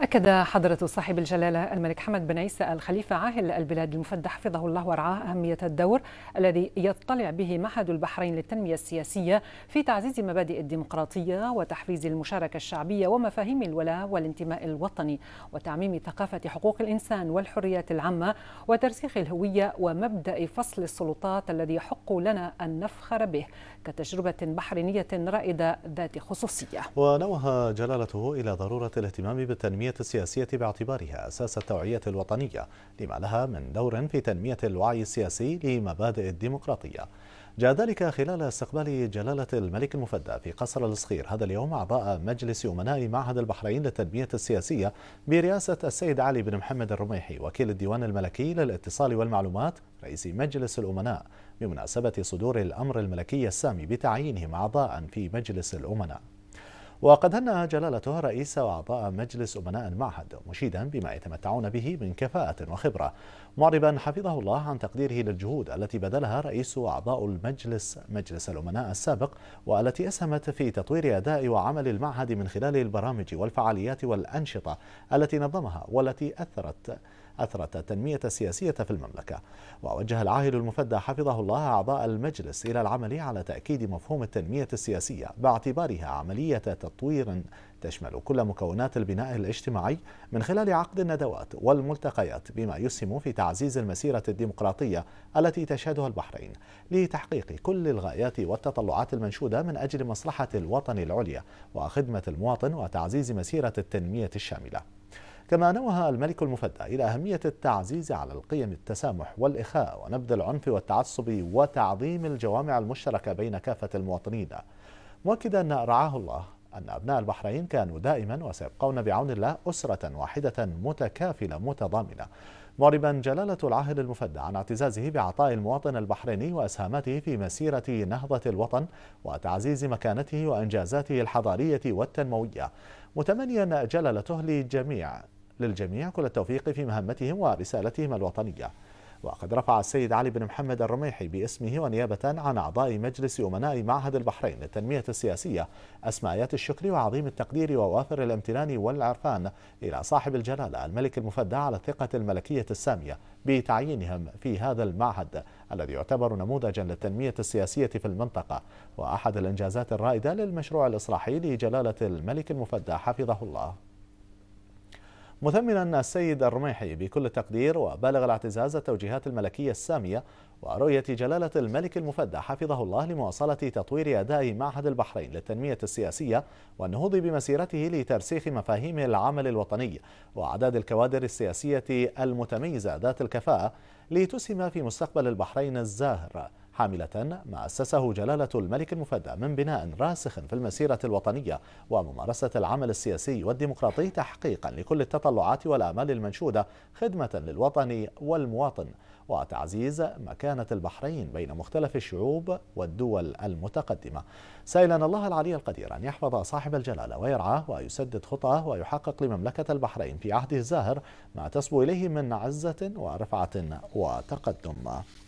أكد حضرة صاحب الجلالة الملك حمد بن عيسى الخليفة عاهل البلاد المفدى حفظه الله ورعاه أهمية الدور الذي يطلع به معهد البحرين للتنمية السياسية في تعزيز مبادئ الديمقراطية وتحفيز المشاركة الشعبية ومفاهيم الولاء والانتماء الوطني وتعميم ثقافة حقوق الإنسان والحريات العامة وترسيخ الهوية ومبدأ فصل السلطات الذي يحق لنا أن نفخر به كتجربة بحرينية رائدة ذات خصوصية ونوه جلالته إلى ضرورة الاهتمام بالتنمية الإسلامية السياسية باعتبارها أساس التوعية الوطنية لما لها من دور في تنمية الوعي السياسي لمبادئ الديمقراطية جاء ذلك خلال استقبال جلالة الملك المفدى في قصر الصخير هذا اليوم أعضاء مجلس أمناء معهد البحرين للتنمية السياسية برئاسة السيد علي بن محمد الرميحي وكيل الديوان الملكي للاتصال والمعلومات رئيس مجلس الأمناء بمناسبة صدور الأمر الملكي السامي بتعيينهم أعضاء في مجلس الأمناء وقد هنى جلالته رئيس وأعضاء مجلس أمناء المعهد مشيدا بما يتمتعون به من كفاءة وخبرة معربا حفظه الله عن تقديره للجهود التي بذلها رئيس وأعضاء المجلس مجلس الأمناء السابق والتي أسهمت في تطوير أداء وعمل المعهد من خلال البرامج والفعاليات والأنشطة التي نظمها والتي أثرت أثرت التنمية السياسية في المملكة ووجه العاهل المفدى حفظه الله أعضاء المجلس إلى العمل على تأكيد مفهوم التنمية السياسية باعتبارها عملية تطوير تشمل كل مكونات البناء الاجتماعي من خلال عقد الندوات والملتقيات بما يسهم في تعزيز المسيرة الديمقراطية التي تشهدها البحرين لتحقيق كل الغايات والتطلعات المنشودة من أجل مصلحة الوطن العليا وخدمة المواطن وتعزيز مسيرة التنمية الشاملة كما نوه الملك المفدى إلى أهمية التعزيز على القيم التسامح والإخاء ونبذ العنف والتعصب وتعظيم الجوامع المشتركة بين كافة المواطنين مؤكدا رعاه الله أن أبناء البحرين كانوا دائما وسيبقون بعون الله أسرة واحدة متكافلة متضامنة معربا جلالة العاهل المفدى عن اعتزازه بعطاء المواطن البحريني وأسهاماته في مسيرة نهضة الوطن وتعزيز مكانته وإنجازاته الحضارية والتنموية متمنيا جلالته لجميع للجميع كل التوفيق في مهمتهم ورسالتهم الوطنية وقد رفع السيد علي بن محمد الرميحي باسمه ونيابة عن أعضاء مجلس أمناء معهد البحرين للتنمية السياسية أسمى الشكر وعظيم التقدير ووافر الامتنان والعرفان إلى صاحب الجلالة الملك المفدى على الثقة الملكية السامية بتعيينهم في هذا المعهد الذي يعتبر نموذجا للتنمية السياسية في المنطقة وأحد الإنجازات الرائدة للمشروع الإصلاحي لجلالة الملك المفدى حفظه الله مثمنا السيد الرميحي بكل تقدير وبالغ الاعتزاز التوجيهات الملكية السامية ورؤية جلالة الملك المفدى حفظه الله لمواصلة تطوير أداء معهد البحرين للتنمية السياسية والنهوض بمسيرته لترسيخ مفاهيم العمل الوطني وأعداد الكوادر السياسية المتميزة ذات الكفاءة لتسهم في مستقبل البحرين الزاهر حاملة ما أسسه جلالة الملك المفدى من بناء راسخ في المسيرة الوطنية وممارسة العمل السياسي والديمقراطي تحقيقا لكل التطلعات والآمال المنشودة خدمة للوطن والمواطن وتعزيز مكانة البحرين بين مختلف الشعوب والدول المتقدمة سائلا الله العلي القدير أن يحفظ صاحب الجلالة ويرعاه ويسدد خطاه ويحقق لمملكة البحرين في عهده الزاهر ما تصبو إليه من عزة ورفعة وتقدم